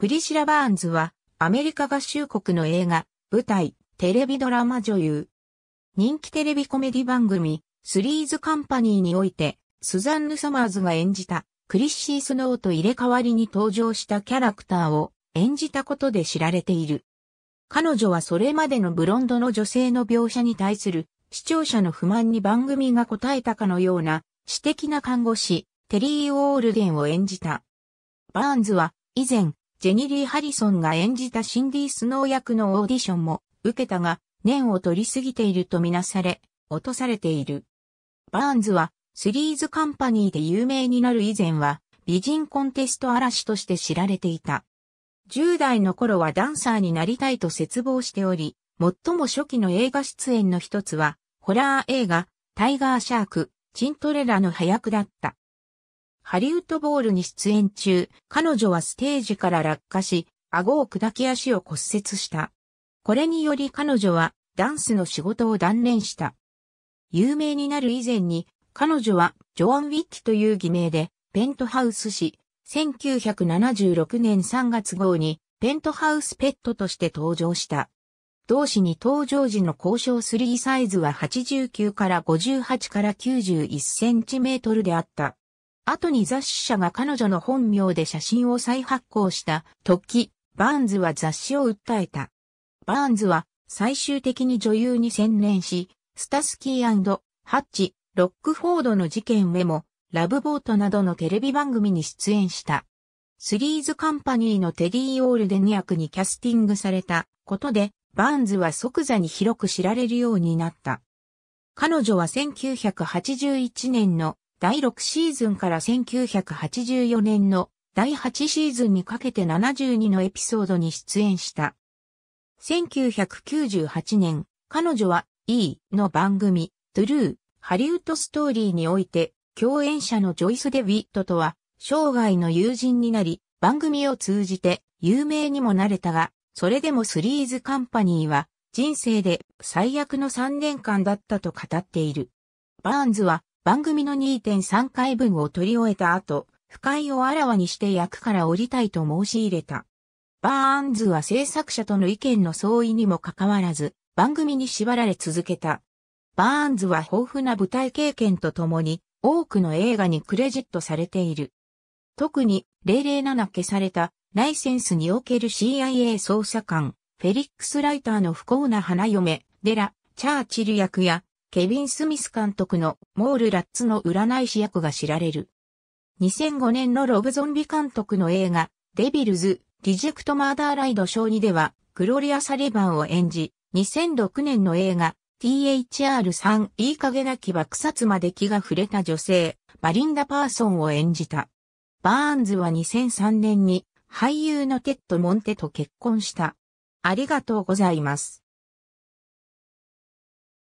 プリシラ・バーンズは、アメリカ合衆国の映画、舞台、テレビドラマ女優。人気テレビコメディ番組、スリーズカンパニーにおいて、スザンヌ・サマーズが演じた、クリッシー・スノーと入れ替わりに登場したキャラクターを演じたことで知られている。彼女はそれまでのブロンドの女性の描写に対する視聴者の不満に番組が答えたかのような私的な看護師、テリー・オールデンを演じた。バーンズは以前ジェニリー・ハリソンが演じたシンディ・スノー役のオーディションも受けたが、念を取りすぎているとみなされ、落とされている。バーンズは、スリーズカンパニーで有名になる以前は、美人コンテスト嵐として知られていた。10代の頃はダンサーになりたいと絶望しており、最も初期の映画出演の一つは、ホラー映画、タイガーシャーク、チントレラの早くだった。ハリウッドボールに出演中、彼女はステージから落下し、顎を砕き足を骨折した。これにより彼女はダンスの仕事を断念した。有名になる以前に、彼女はジョアン・ウィッキという偽名で、ペントハウス氏、1976年3月号に、ペントハウスペットとして登場した。同誌に登場時の交渉3サイズは89から58から91センチメートルであった。後に雑誌社が彼女の本名で写真を再発行した時、バーンズは雑誌を訴えた。バーンズは最終的に女優に専念し、スタスキーハッチ、ロックフォードの事件へも、ラブボートなどのテレビ番組に出演した。スリーズカンパニーのテディ・オールデン役にキャスティングされたことで、バーンズは即座に広く知られるようになった。彼女は1981年の第6シーズンから1984年の第8シーズンにかけて72のエピソードに出演した。1998年、彼女は E の番組、トゥルー、ハリウッドストーリーにおいて、共演者のジョイス・デ・ウィットとは、生涯の友人になり、番組を通じて有名にもなれたが、それでもスリーズカンパニーは人生で最悪の3年間だったと語っている。バーンズは番組の2.3回分を取り終えた後、不快をあらわにして役から降りたいと申し入れた。バーンズは制作者との意見の相違にもかかわらず、番組に縛られ続けた。バーンズは豊富な舞台経験とともに、多くの映画にクレジットされている。特に、007消された、ライセンスにおける CIA 捜査官、フェリックス・ライターの不幸な花嫁、デラ・チャーチル役や、ケビン・スミス監督のモール・ラッツの占い師役が知られる。2005年のロブ・ゾンビ監督の映画、デビルズ・リジェクト・マーダー・ライド・小2では、グロリア・サリバンを演じ、2006年の映画、THR3 いい加減なき爆殺まで気が触れた女性、バリンダ・パーソンを演じた。バーンズは2003年に俳優のテッド・モンテと結婚した。ありがとうございます。